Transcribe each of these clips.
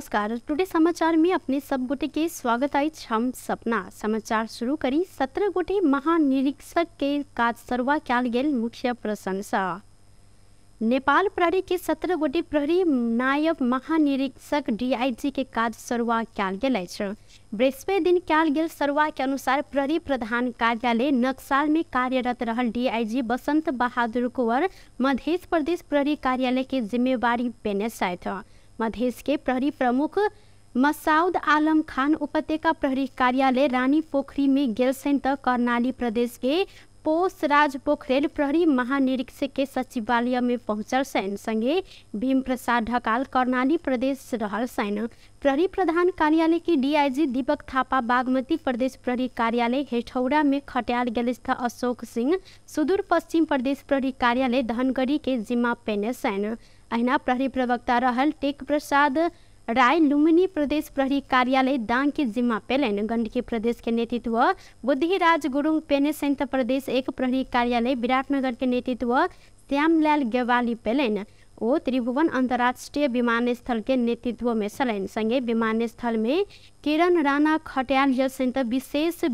नमस्कार टुडे समाचार में अपने सब गोटे के स्वागत आई हम सपना समाचार शुरू करी सत्रह गोटे महानिरीक्षक के काज सरुआ कल गेल मुख्य प्रशंसा नेपाल प्रहरी के सत्रह गोटे प्रहरी नायब महानिरीक्षक डीआईजी के काज सरुआ कल गेल बृहस्पति दिन कल गेल सरुआ के अनुसार प्रहरी प्रधान कार्यालय नक्साल में कार्यरत रहल डीआईजी बसंत बहादुर कुंवर मध्य प्रदेश प्रहरी कार्यालय के जिम्मेवारी पेने से मधेस के प्रहरी प्रमुख मसाउद आलम खान उपत्यका प्रहरी कार्यालय रानी पोखरी में गेलसेन त कर्णाली प्रदेश के पोष राज पोखरेल प्रहरी महानिरीक्षक के सचिवालय में पहुंचल सैन संगे भीम प्रसाद ढकाल कर्णाली प्रदेश रहल सैन प्रहरी प्रधान कार्यालय के डीआईजी दीपक थापा बागमती प्रदेश प्रहरी कार्यालय हेठौरा में खटियाल गल अशोक सिंह सुदूर पश्चिम प्रदेश प्रहरी कार्यालय धनगढ़ी के जिम्मा पेने सैन अहिना प्रहरी प्रवक्ता रहल टेक प्रसाद राय लुमिनी प्रदेश प्रहरी कार्यालय दांग के जिम्मा पेलन प्रदेश के नेतृत्व बुद्धिराज गुरुङ पेने संयुक्त प्रदेश एक प्रहरी कार्यालय विराटनगर के नेतृत्व श्यामलाल गेवाली पेलन ओ त्रिभुवन अंतर्राष्ट्रीय विमानस्थल के नेतृत्व में नेतृत्वमे संगे विमानस्थल में किरण राणा खट्याल जल संयुक्त विशेष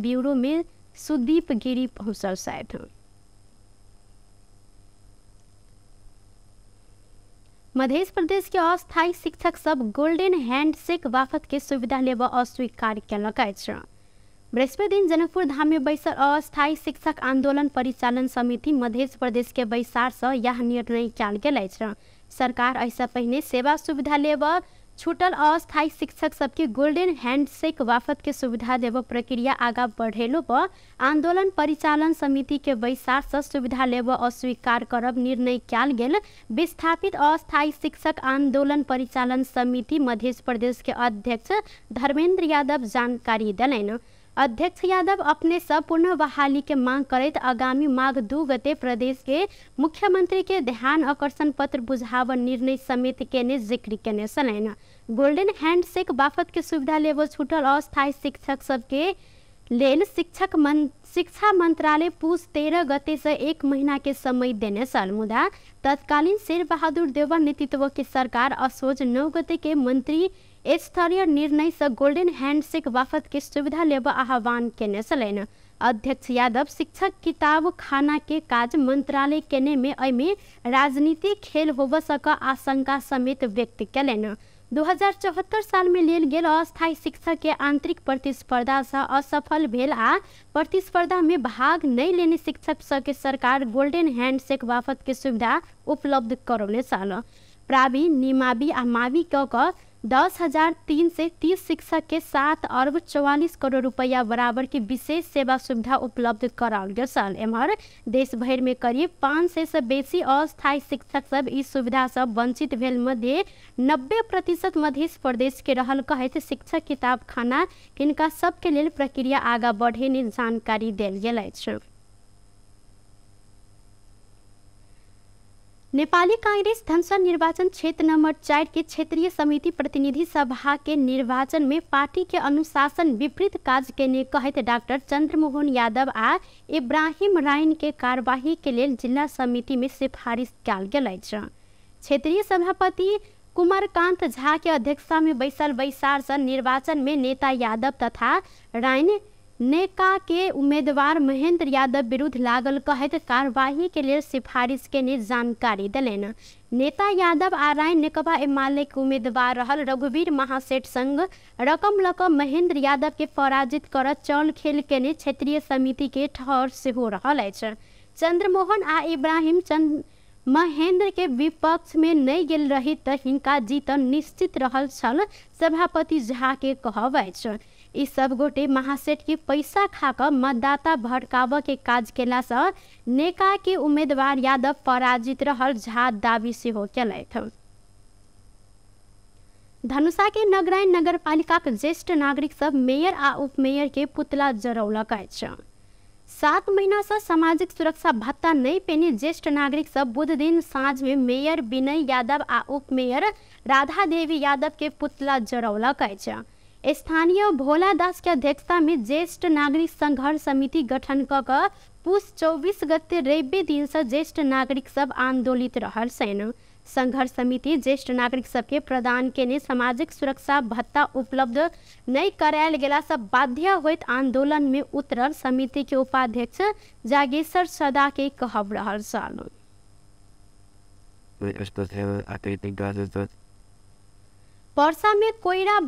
में सुदीप गिरी पहुँचल छथि मध्य प्रदेश के अस्थायी शिक्षक सब गोल्डेन हैंडशेक वाफत के सुविधा लेब अस्वीकार कलक बृहस्पति दिन जनकपुर धाम में बैसल अस्थायी शिक्षक आंदोलन परिचालन समिति मध्य प्रदेश के बैसार से यह निर्णय कल गया सरकार ऐसा पहिने सेवा सुविधा लेब छूटल अस्थायी शिक्षक सबके गोल्डन हैंडशेक वाफत के सुविधा देव प्रक्रिया आगा बढ़ेलो व आंदोलन परिचालन समिति के बैसार से सुविधा लेब अस्वीकार करब निर्णय कैल गया विस्थापित अस्थायी शिक्षक आंदोलन परिचालन समिति मध्य प्रदेश के अध्यक्ष धर्मेंद्र यादव जानकारी दलन अध्यक्ष यादव अपने सब पुनः बहाली के मांग करैत आगामी माघ दू गते प्रदेश के मुख्यमंत्री के ध्यान आकर्षण पत्र बुझाव निर्णय समिति केने जिक्र कने गोल्डन हैंडशेक बाफत के सुविधा लेवल छूटल अस्थायी शिक्षक सबके लेल शिक्षक मन शिक्षा मन्त्रालय पुस तेह्र गतेसँग एक महिनाको समय छन् मुदा तत्कालीन शेरबहादुर देवर नेतृत्वको सरकार असोज नौ गतेकै मन्त्री स्तरीय स गोल्डन ह्यान्डसेक बाफतके सुविधा लेब आह्वान केने छलनि अध्यक्ष यादव शिक्षक किताब खाना के काज मन्त्रालय केने में राजनीति खेल होबसक सक आशंका समेत व्यक्त केलेन दो साल में लेल गेल अस्थायी शिक्षक के आंतरिक प्रतिस्पर्धा से असफल भेल आ प्रतिस्पर्धा में भाग नहीं लेने शिक्षक सभके सरकार गोल्डन गोल्डेन ह्यान्डसेक के सुविधा उपलब्ध करौने छल प्रावी निमावि आ मावी क दस हजार तीन से तीस शिक्षक के सात अर्ब चौवालीस करोड़ रुपया बराबर की विशेष सेवा सुविधा उपलब्ध कराओल गेल एम्हर देश भरि में करीब पाँच सौ से बेसी अस्थायी शिक्षक सब इस सुविधा से वंचित भेल मध्य नब्बे प्रतिशत मध्य प्रदेश के रहल कहैत शिक्षक किताब खाना किनका सबके लेल प्रक्रिया आगा बढ़े जानकारी देल गेल नेपाली कांग्रेस धनसर निर्वाचन क्षेत्र नंबर चार के क्षेत्रीय समिति प्रतिनिधि सभा के निर्वाचन में पार्टी के अनुशासन विपरीत काज के कहते डॉक्टर चंद्रमोहन यादव आ इब्राहिम राइन के कार्यवाही के लिए जिला समिति में सिफारिश कल गल क्षेत्रीय सभापति कुमारकांत झा के अध्यक्षता में बैसल बैसार निर्वाचन में नेता यादव तथा राइन नेका के उम्मीदवार महेंद्र यादव विरुद्ध लागल कहैत कार्यवाही के लिए सिफारिश केने जानकारी दिलन नेता यादव आ राय नेकबा एमाले के उम्मीदवार रहल रघुवीर महासेठ संग रकम लक महेंद्र यादव के पराजित कर चौल खेल केने क्षेत्रीय समिति के ठहर सेहो रहल अछि चंद्रमोहन आ इब्राहिम चंद महेंद्र के विपक्ष में नहीं गेल रही तो हिनका जीतन निश्चित रहा सभापति झा के कहब अछि सब गोटे महासेठ के पैसा खाकर मतदाता भड़काव के काज केला से नेका के उम्मीदवार यादव पराजित रहल झा दावी हो कल धनुषा के नगरायण नगर के ज्येष्ठ नागरिक सब मेयर आ उपमेयर के पुतला जरौलक सात महीना से सामाजिक सुरक्षा भत्ता नहीं पेने ज्येष्ठ नागरिक सब बुध दिन सांझ में मेयर विनय यादव आ उपमेयर राधा देवी यादव के पुतला जरौलक है स्थानीय भोला दास के अध्यक्षता में ज्येष्ठ नागरिक संघर्ष समिति गठन कऽ पुष चौबीस गते रवि दिनसँ ज्येष्ठ नागरिक सब आंदोलित रहल संघर्ष समिति ज्येष्ठ नागरिक सब के प्रदान केने सामाजिक सुरक्षा भत्ता उपलब्ध नहीं करायल गेला सब बाध्य होइत आंदोलन में उतरल समिति के उपाध्यक्ष जागेश्वर सदा के कहब रहल सन तो- परसा में कोयरा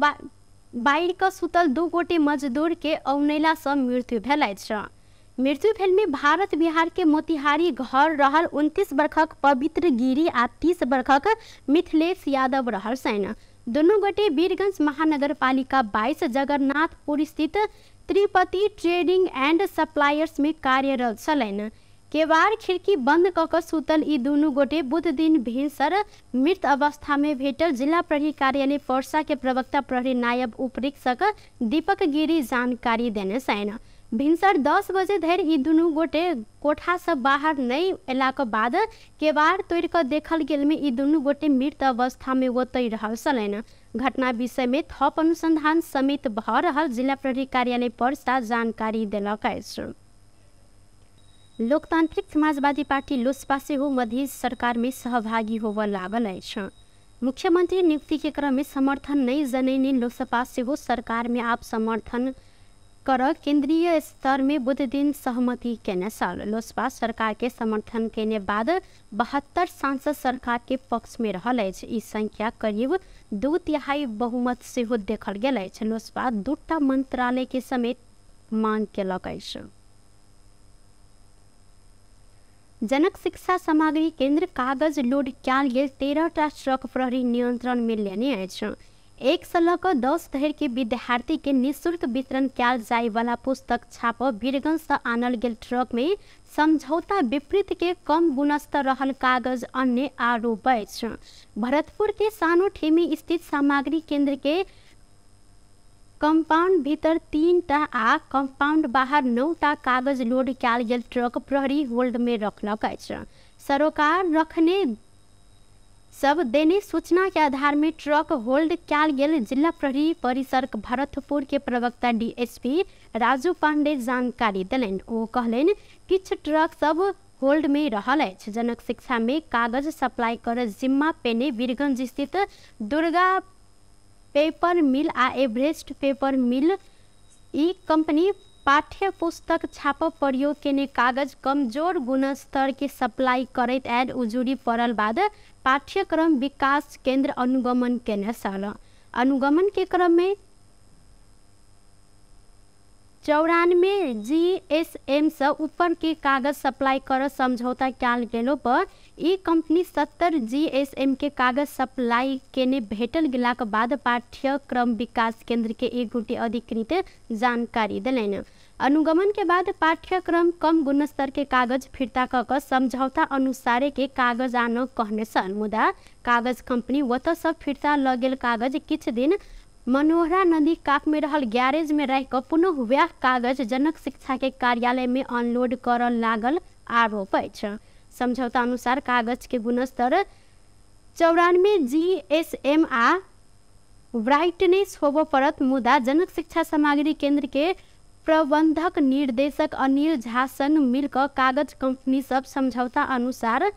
बाढ़िक सुतल दू गोटे मजदूर के औनैला से मृत्यु भेल मृत्यु भेल में भारत बिहार के मोतिहारी घर रहल उनतीस वर्षक पवित्र गिरी आ तीस वर्षक मिथिलेश यादव रहल सन दुनू गोटे वीरगंज महानगर पालिका बाईस जगन्नाथपुर स्थित त्रिपति ट्रेडिंग एंड सप्लायर्स में कार्यरत छ केबार खिड़की बन्द कऽ कऽ सुतल ई दुनू गोटे बुध दिन भिनसर मृत अवस्थामे भेटल जिल्ला प्रहरी कार्यालय फोर्साके प्रवक्ता प्रहरी नायब उपरीक्षक दीपक गिरी जानकारी देने भिनसर दस बजे धरि ई दुनू गोटे कोठासँ बाहर नै अयलाक बाद केबार तोड़ि कऽ देखल गेलमे ई दुनू गोटे मृत अवस्थामे ओतहि रहल छलनि घटना विषयमे थप अनुसन्धान समेत भऽ रहल जिला प्रहरी कार्यालय पर्सा जानकारी देलक अछि लोकतांत्रिक समाजवादी पार्टी लोसपा सेहो मध्य सरकार में सहभागी होव लागल मुख्यमंत्री नियुक्ति के क्रम में समर्थन नहीं जनैने लोकसभा सेहो सरकार में आप समर्थन कर केंद्रीय स्तर में बुध दिन सहमति केने साल लोसपा सरकार के समर्थन केने बाद बहत्तर सांसद सरकार के पक्ष में रहा अछि संख्या करीब दू तिहाई बहुमत सेहो देखल गेल अछि लोसपा दूटा मंत्रालय के समेत मांग कलक अछि जनक शिक्षा सामग्री केन्द्र कागज लोड कयल गेल तेरहटा ट्रक प्रहरी नियन्त्रण नै अछि एक सय लक कऽ दस विद्यार्थी विद्यार्थीके निशुल्क वितरण कयल जाइवला पुस्तक छाप वीरगंजसँ आनल गेल ट्रकमे समझौता के कम गुणस्तर रहल कागज अन्य आरोप अछि भरतपुरके सानो ठेमी स्थित सामग्री केन्द्रके भित्र तिनवटा आ कम्पाउन्ड बाहर नौटा कागज लोड कयल गेल ट्रक प्रहरी होल्डमे रखलक अछि सरोकार रखने सब देने सूचना के ट्रक होल्ड कयल गेल जिला प्रहरी परिसर भरतपुर के प्रवक्ता डीएसपी राजू पाण्डे जानकारी दिलनि ओ कहलनि किछु ट्रक सब होल्ड में रहल अछि जनक शिक्षा में कागज सप्लाई कर जिम्मा पेने वीरगंज स्थित दुर्गा पेपर मिल आ एभरेस्ट पेपर मिल ई कम्पनी पाठ्य पुस्तक छाप प्रयोग केने कागज कमजोर गुणस्तर सप्लाई करैत एड उजुरी परल बाद पाठ्यक्रम विकास केन्द्र अनुगमन केने साल अनुगमन के क्रम में चौरानब्बे जी स के कागज सप्लाई कर समझौता कयल गेलो पर ई कंपनी सत्तर जीएसएम के कागज सप्लाई केने भेटल गेलाक बाद पाठ्यक्रम विकास केंद्र के एक गोटे अधिकृत जानकारी दिलनि अनुगमन के बाद पाठ्यक्रम कम गुणस्तर के कागज फिर्ता कऽ कऽ समझौता अनुसारे के कागज आनो कहने सन मुदा कागज कंपनी ओतऽ फिर्ता लऽ कागज किछु दिन मनोहरा नदी रहल ग्यारेज में रह पुनः व्याह कागज जनक शिक्षा के कार्यालय में अनलोड कर लागल आरोप अछि समझौता अनुसार कागज के गुणस्तर चौरानवे जीएसएम आ ब्राइटनेस होबो पड़त मुदा जनक शिक्षा सामग्री केंद्र के प्रबंधक निर्देशक अनिल झा संग मिलकर कागज कंपनी सब समझौता अनुसार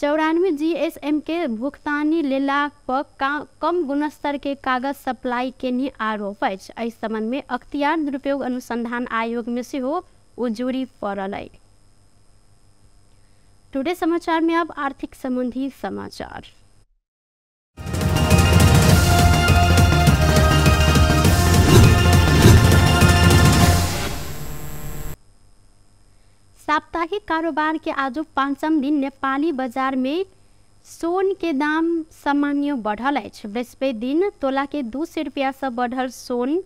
चौरानवे जीएसएम के भुगतानी लेला पर का, कम गुणस्तर के कागज सप्लाई के केने आरोप है एहि संबंध में अख्तियार दुरुपयोग अनुसंधान आयोग में सेहो उजूरी पड़ल अइ टुडे समाचार में अब आर्थिक संबंधी समाचार साप्ताहिक कारोबार के आजुक पाँचम दिन नेपाली बाजार में सोन के दाम सामान्य बढ़ल बृहस्पति दिन तोला के दू सौ रुपया से बढ़ल सोन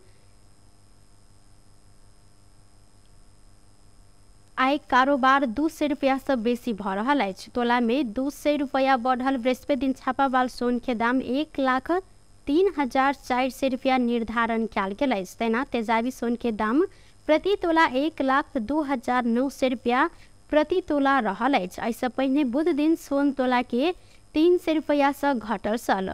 आय कारोबार दू सौ रुपया से बेसी भऽ तोला में दू सौ रुपया बढ़ल बृहस्पति दिन छापावाल सोन के दाम एक लाख तीन हजार चार सौ रुपया निर्धारण कैल गया तेना तेजाबी सोन के दाम प्रति तोला एक लाख दू हजार नौ सौ रुपया प्रति तोला रहल अछि एहिसँ बुध दिन सोन के तीन सौ रुपया से घटल सल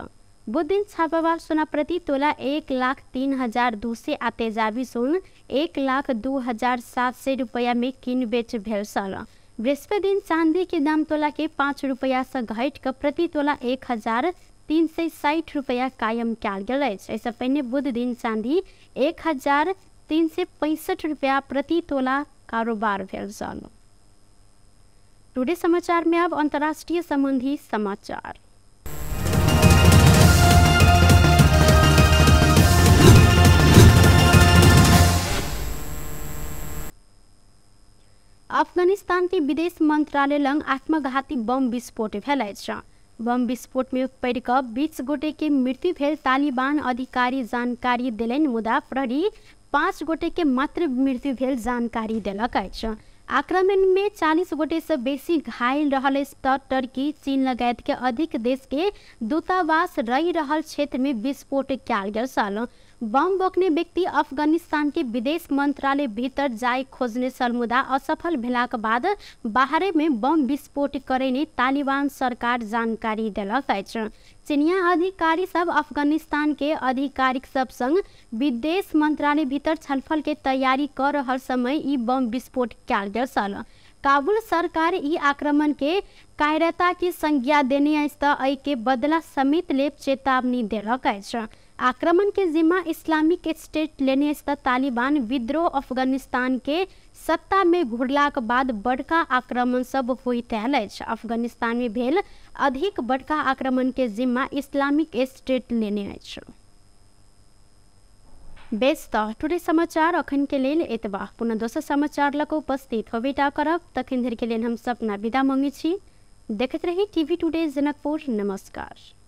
बुध दिन छापावा सोना प्रति तोला एक लाख तीन हजार दू सय आ तेजाबी सोन एक लाख दू हजार सात सय रुपैयाँमे किन बेच भेल सल बृहस्पति दिन चांदी के दाम तोला के पाँच रुपैआसँ घटि कऽ प्रति तोला एक हजार तीन सौ साठ रुपया कायम कयल गेल अछि एहिसँ बुध दिन चांदी एक हजार तिन सय पैँसठ रुपियाँ प्रति तोला कारोबार भेल टुडे समाचारमा अब अन्तर्राष्ट्रिय सम्बन्धी समाचार अफगानिस्तान विदेश मन्त्रालय लंग आत्मघाती बम विस्फोट छ बम विस्फोट पढिक बिच गोटेकी के मृत्यु भेल तालिबान अधिकारी जानकारी दिलनि मुदा प्रहरी पांच गोटे के मात्र मृत्यु भेल जानकारी दिलक अछि आक्रमण में चालीस गोटे से बेसी घायल रहल त टर्की चीन लगायत के अधिक देश के दूतावास रही रहल क्षेत्र में विस्फोट कयल गेल बम बोक्ने व्यक्ति अफगानिस्तान विदेश मन्त्रालय भित्र जाए खोज्ने सलमुदा असफल भेलाक बाद बाहरे बम विस्फोट गरिने तालिबान सरकार जानकारी देलक अछि चिनिया अधिकारी सब अफगानिस्तान के आधिकारिक सब विदेश मन्त्रालय भीतर छलफल के तैयारी कर रहल समय ई बम विस्फोट कयल गेल छल काबुल सरकार ई आक्रमण के कायरता की संज्ञा देने अछि तऽ बदला समेत ले चेतावनी देलक अछि आक्रमण के जिम्मा इस्लामिक स्टेट लेने तालिबान विद्रोह अफगानिस्तान के सत्ता में घुरलाक बाद बड़का आक्रमण सब होइत अफगानिस्तान में भेल अधिक बड़का आक्रमण के जिम्मा इस्लामिक स्टेट लेने बेस टुडे समाचार अखन के लिए एतबा पुनः दोसर समाचार लक उपस्थित होबेटा करब तखन धरि के लिए हम सपना विदा मांगे छी देखैत रही टीवी टुडे जनकपुर नमस्कार